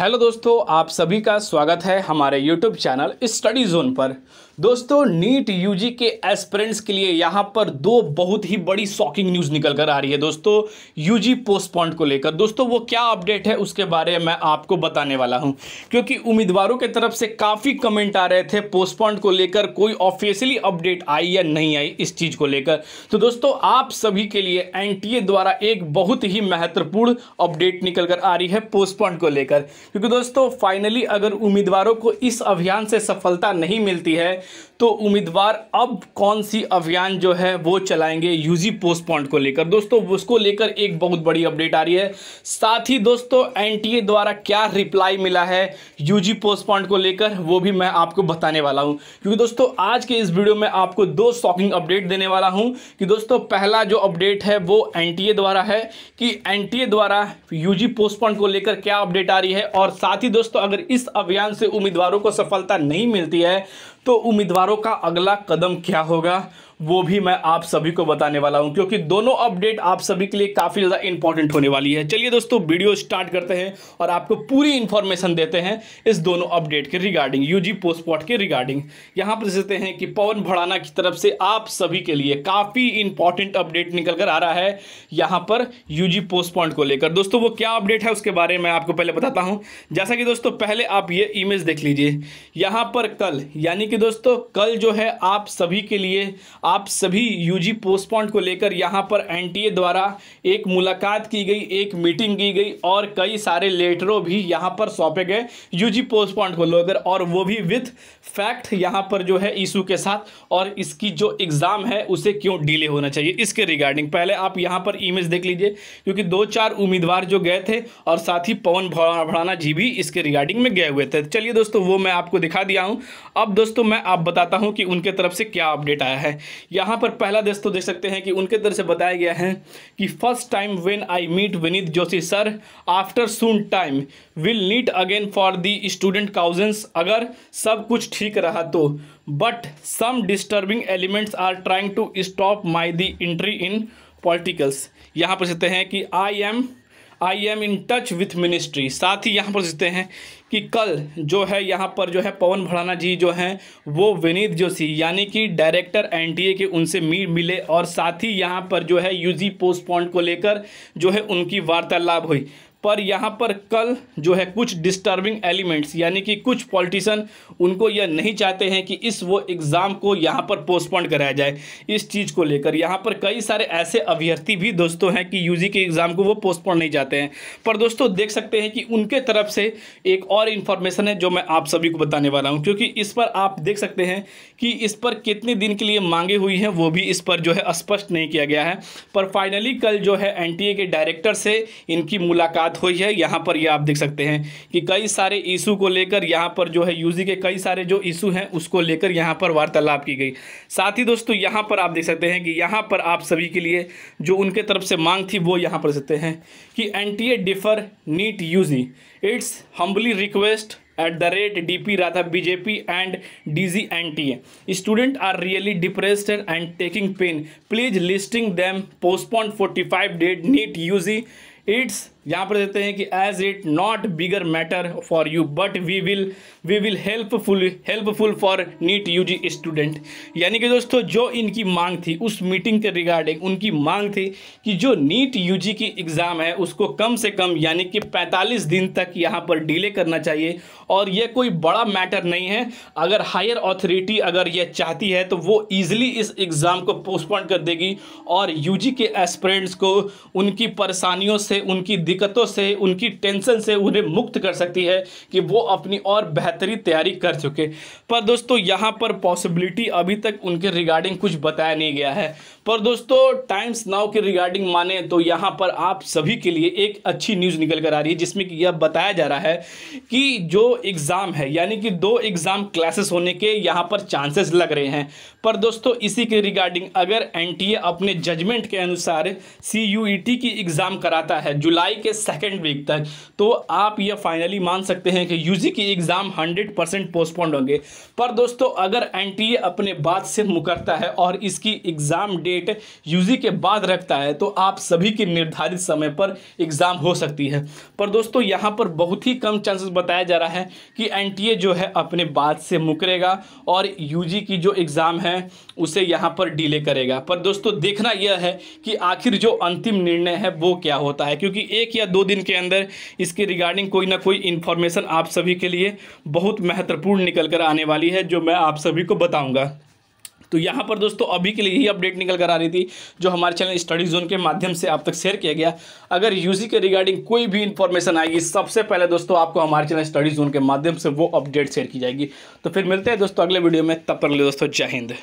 hello दोस्तों आप सभी का स्वागत है हमारे यूट्यूब चैनल स्टडी जोन पर दोस्तों नीट यूजी के एस्पिरेंट्स के लिए यहाँ पर दो बहुत ही बड़ी शॉकिंग न्यूज़ निकल कर आ रही है दोस्तों यूजी पोस्टपोन्ड को लेकर दोस्तों वो क्या अपडेट है उसके बारे में मैं आपको बताने वाला हूँ क्योंकि उम्मीदवारों के तरफ से काफ़ी कमेंट आ रहे थे पोस्टपॉन्ट को लेकर कोई ऑफिशियली अपडेट आई या नहीं आई इस चीज़ को लेकर तो दोस्तों आप सभी के लिए एन द्वारा एक बहुत ही महत्वपूर्ण अपडेट निकल कर आ रही है पोस्टपोन्ड को लेकर क्योंकि दोस्तों फाइनली अगर उम्मीदवारों को इस अभियान से सफलता नहीं मिलती है तो उम्मीदवार अब कौन सी अभियान जो है वो चलाएंगे यूजी पोस्टपॉन्ड को लेकर दोस्तों उसको लेकर एक बहुत बड़ी अपडेट आ रही है साथ ही दोस्तों एनटीए द्वारा क्या रिप्लाई मिला है यूजी पोस्टपॉन्ड को लेकर वो भी मैं आपको बताने वाला हूँ क्योंकि दोस्तों आज के इस वीडियो में आपको दो शॉकिंग अपडेट देने वाला हूँ कि दोस्तों पहला जो अपडेट है वो एन द्वारा है कि एन द्वारा यू जी को लेकर क्या अपडेट आ रही है और साथ ही दोस्तों अगर इस अभियान से उम्मीदवारों को सफलता नहीं मिलती है तो उम्मीदवारों का अगला कदम क्या होगा वो भी मैं आप सभी को बताने वाला हूं क्योंकि दोनों अपडेट आप सभी के लिए काफ़ी ज़्यादा इंपॉर्टेंट होने वाली है चलिए दोस्तों वीडियो स्टार्ट करते हैं और आपको पूरी इंफॉर्मेशन देते हैं इस दोनों अपडेट के रिगार्डिंग यूजी पोस्टपोर्ट के रिगार्डिंग यहां पर देते हैं कि पवन भड़ाना की तरफ से आप सभी के लिए काफ़ी इंपॉर्टेंट अपडेट निकल कर आ रहा है यहां पर यूजी पोस्टपोर्ट को लेकर दोस्तों वो क्या अपडेट है उसके बारे में आपको पहले बताता हूँ जैसा कि दोस्तों पहले आप ये इमेज देख लीजिए यहाँ पर कल यानी कि दोस्तों कल जो है आप सभी के लिए आप सभी यूजी पोस्टपॉन्ड को लेकर यहाँ पर एनटीए द्वारा एक मुलाकात की गई एक मीटिंग की गई और कई सारे लेटरों भी यहाँ पर सौंपे गए यूजी पोस्टपॉन्ड को लेकर और वो भी विथ फैक्ट यहाँ पर जो है इशू के साथ और इसकी जो एग्ज़ाम है उसे क्यों डिले होना चाहिए इसके रिगार्डिंग पहले आप यहाँ पर इमेज देख लीजिए क्योंकि दो चार उम्मीदवार जो गए थे और साथ ही पवन भड़ाना जी भी इसके रिगार्डिंग में गए हुए थे चलिए दोस्तों वो मैं आपको दिखा दिया हूँ अब दोस्तों मैं आप बताता हूँ कि उनके तरफ से क्या अपडेट आया है यहाँ पर पहला देश तो देख सकते हैं कि उनके तरह से बताया गया है कि first time when I meet Vineet Joshi sir after soon time will NEET again for the student cousins अगर सब कुछ ठीक रहा तो but some disturbing elements are trying to stop my the entry in politicals यहाँ पर सकते हैं कि I am I am in touch with ministry साथ ही यहाँ पर सीखते हैं कि कल जो है यहाँ पर जो है पवन भड़ाना जी जो हैं वो विनीत जोशी यानी कि डायरेक्टर एनटीए के उनसे मीट मिले और साथ ही यहाँ पर जो है यूजी पॉइंट को लेकर जो है उनकी वार्तालाप हुई पर यहाँ पर कल जो है कुछ डिस्टर्बिंग एलिमेंट्स यानी कि कुछ पॉलिटिशन उनको यह नहीं चाहते हैं कि इस वो एग्ज़ाम को यहाँ पर पोस्टपोन कराया जाए इस चीज़ को लेकर यहाँ पर कई सारे ऐसे अभ्यर्थी भी दोस्तों हैं कि यूजी के एग्ज़ाम को वो पोस्टपोन नहीं चाहते हैं पर दोस्तों देख सकते हैं कि उनके तरफ से एक और इन्फॉर्मेशन है जो मैं आप सभी को बताने वाला हूँ क्योंकि इस पर आप देख सकते हैं कि इस पर कितने दिन के लिए मांगे हुई हैं वो भी इस पर जो है स्पष्ट नहीं किया गया है पर फाइनली कल जो है एन के डायरेक्टर से इनकी मुलाकात बात हुई है यहाँ पर ये आप देख सकते हैं कि कई सारे इशू को लेकर यहाँ पर जो है यूजी के कई सारे जो इशू हैं उसको लेकर यहाँ पर वार्तालाप की गई साथ ही दोस्तों यहाँ पर आप देख सकते हैं कि यहाँ पर आप सभी के लिए जो उनके तरफ से मांग थी वो यहाँ पर सकते हैं कि N defer NEET UG it's humbly request at the rate D P Radha BJP and D G N T A student are really depressed and taking pain please listing them postpone forty five date NEET U G it's यहाँ पर देते हैं कि as it not bigger matter for you but we will we will helpful helpful for NEET U G student यानी कि दोस्तों जो इनकी मांग थी उस मीटिंग के रिगार्डिंग उनकी मांग थी कि जो नीट यू जी की एग्ज़ाम है उसको कम से कम यानी कि पैंतालीस दिन तक यहाँ पर डिले करना चाहिए और यह कोई बड़ा मैटर नहीं है अगर हायर अथॉरिटी अगर यह चाहती है तो वो ईज़िली इस एग्ज़ाम को पोस्टपोन कर देगी और यू जी के एस्परेंट्स को उनकी परेशानियों से उनकी दिक्कतों से उनकी टेंशन से उन्हें मुक्त कर सकती है कि वो अपनी और बेहतरीन तैयारी कर चुके पर दोस्तों यहाँ पर पॉसिबिलिटी अभी तक उनके रिगार्डिंग कुछ बताया नहीं गया है पर दोस्तों टाइम्स नाउ के रिगार्डिंग माने तो यहाँ पर आप सभी के लिए एक अच्छी न्यूज़ निकल कर आ रही है जिसमें कि यह बताया जा रहा है कि जो एग्ज़ाम है यानी कि दो एग्ज़ाम क्लासेस होने के यहाँ पर चांसेस लग रहे हैं पर दोस्तों इसी के रिगार्डिंग अगर एन अपने जजमेंट के अनुसार सी e की एग्ज़ाम कराता है जुलाई के सेकेंड वीक तक तो आप यह फाइनली मान सकते हैं कि यूजी की एग्ज़ाम हंड्रेड परसेंट पोस्टपोन्ड होंगे पर दोस्तों अगर एन e अपने बात से मुकरता है और इसकी एग्ज़ाम डेट यूजी के बाद रखता है तो आप सभी की निर्धारित समय पर एग्ज़ाम हो सकती है पर दोस्तों यहाँ पर बहुत ही कम चांसेस बताया जा रहा है कि एन e जो है अपने बात से मुकरेगा और यू की जो एग्ज़ाम है उसे यहाँ पर डिले करेगा पर दोस्तों देखना यह है कि आखिर जो अंतिम निर्णय है वो क्या होता है क्योंकि एक एक या दो दिन के अंदर इसके रिगार्डिंग कोई ना कोई इन्फॉर्मेशन आप सभी के लिए बहुत महत्वपूर्ण निकल कर आने वाली है जो मैं आप सभी को बताऊँगा तो यहाँ पर दोस्तों अभी के लिए ही अपडेट निकल कर आ रही थी जो हमारे चैनल स्टडी जोन के माध्यम से आप तक शेयर किया गया अगर यूजी के रिगार्डिंग कोई भी इन्फॉर्मेशन आएगी सबसे पहले दोस्तों आपको हमारे चैनल स्टडी जोन के माध्यम से वो अपडेट शेयर की जाएगी तो फिर मिलते हैं दोस्तों अगले वीडियो में तब तक ले दोस्तों जय हिंद